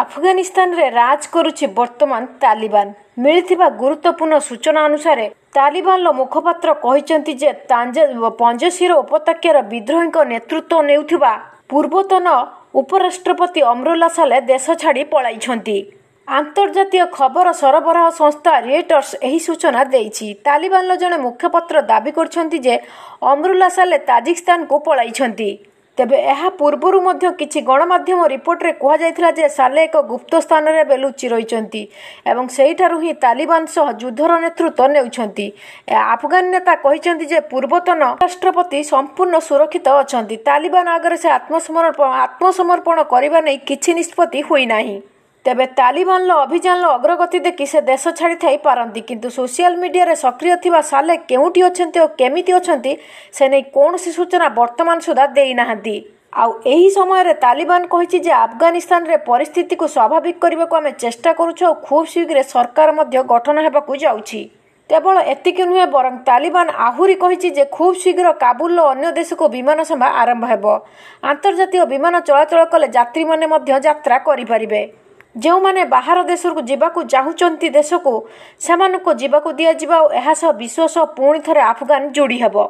ଆଫଗାନିସ୍ତାନରେ ରାଜ କରୁଛି ବର୍ତ୍ତମାନ ତାଲିବାନ ମିଳିଥିବା ଗୁରୁତ୍ୱପୂର୍ଣ୍ଣ ସୂଚନା ଅନୁସାରେ ତାଲିବାନର ମୁଖପାତ୍ର କହିଛନ୍ତି ଯେ ପଞ୍ଜସିର ଉପତ୍ୟକାର ବିଦ୍ରୋହୀଙ୍କ ନେତୃତ୍ୱ ନେଉଥିବା ପୂର୍ବତନ ଉପରାଷ୍ଟ୍ରପତି ଅମରୁଲ୍ଲା ସାଲେ ଦେଶ ଛାଡ଼ି ପଳାଇଛନ୍ତି ଆନ୍ତର୍ଜାତୀୟ ଖବର ସରବରାହ ସଂସ୍ଥା ରିଏଟର୍ସ ଏହି ସୂଚନା ଦେଇଛି ତାଲିବାନର ଜଣେ ମୁଖପାତ୍ର ଦାବି କରିଛନ୍ତି ଯେ ଅମରୁଲ୍ଲା ସାଲେ ତାଜିକିସ୍ତାନକୁ ପଳାଇଛନ୍ତି ତେବେ ଏହା ପୂର୍ବରୁ ମଧ୍ୟ କିଛି ଗଣମାଧ୍ୟମ ରିପୋର୍ଟରେ କୁହାଯାଇଥିଲା ଯେ ସାଲେ ଏକ ଗୁପ୍ତ ସ୍ଥାନରେ ଏବେ ଲୁଚି ରହିଛନ୍ତି ଏବଂ ସେହିଠାରୁ ହିଁ ତାଲିବାନ ସହ ଯୁଦ୍ଧର ନେତୃତ୍ୱ ନେଉଛନ୍ତି ଆଫଗାନ ନେତା କହିଛନ୍ତି ଯେ ପୂର୍ବତନ ରାଷ୍ଟ୍ରପତି ସମ୍ପୂର୍ଣ୍ଣ ସୁରକ୍ଷିତ ଅଛନ୍ତି ତାଲିବାନ ଆଗରେ ସେ ଆତ୍ମସମର୍ପଣ ଆତ୍ମସମର୍ପଣ କରିବା ନେଇ କିଛି ନିଷ୍ପତ୍ତି ହୋଇନାହିଁ ତେବେ ତାଲିବାନର ଅଭିଯାନର ଅଗ୍ରଗତି ଦେଖି ସେ ଦେଶ ଛାଡ଼ି ଥାଇପାରନ୍ତି କିନ୍ତୁ ସୋସିଆଲ ମିଡ଼ିଆରେ ସକ୍ରିୟ ଥିବା ସାଲେ କେଉଁଠି ଅଛନ୍ତି ଓ କେମିତି ଅଛନ୍ତି ସେ ନେଇ କୌଣସି ସୂଚନା ବର୍ତ୍ତମାନ ସୁଦ୍ଧା ଦେଇନାହାନ୍ତି ଆଉ ଏହି ସମୟରେ ତାଲିବାନ କହିଛି ଯେ ଆଫଗାନିସ୍ତାନରେ ପରିସ୍ଥିତିକୁ ସ୍ୱାଭାବିକ କରିବାକୁ ଆମେ ଚେଷ୍ଟା କରୁଛୁ ଆଉ ଖୁବ୍ ଶୀଘ୍ର ସରକାର ମଧ୍ୟ ଗଠନ ହେବାକୁ ଯାଉଛି କେବଳ ଏତିକି ନୁହେଁ ବରଂ ତାଲିବାନ ଆହୁରି କହିଛି ଯେ ଖୁବ୍ ଶୀଘ୍ର କାବୁଲର ଅନ୍ୟ ଦେଶକୁ ବିମାନ ସେବା ଆରମ୍ଭ ହେବ ଆନ୍ତର୍ଜାତୀୟ ବିମାନ ଚଳାଚଳ କଲେ ଯାତ୍ରୀମାନେ ମଧ୍ୟ ଯାତ୍ରା କରିପାରିବେ ଯେଉଁମାନେ ବାହାର ଦେଶକୁ ଯିବାକୁ ଚାହୁଁଛନ୍ତି ଦେଶକୁ ସେମାନଙ୍କୁ ଯିବାକୁ ଦିଆଯିବ ଆଉ ଏହା ସହ ବିଶ୍ୱ ସହ ପୁଣି ଥରେ ଆଫଗାନ ଯୋଡ଼ି ହେବ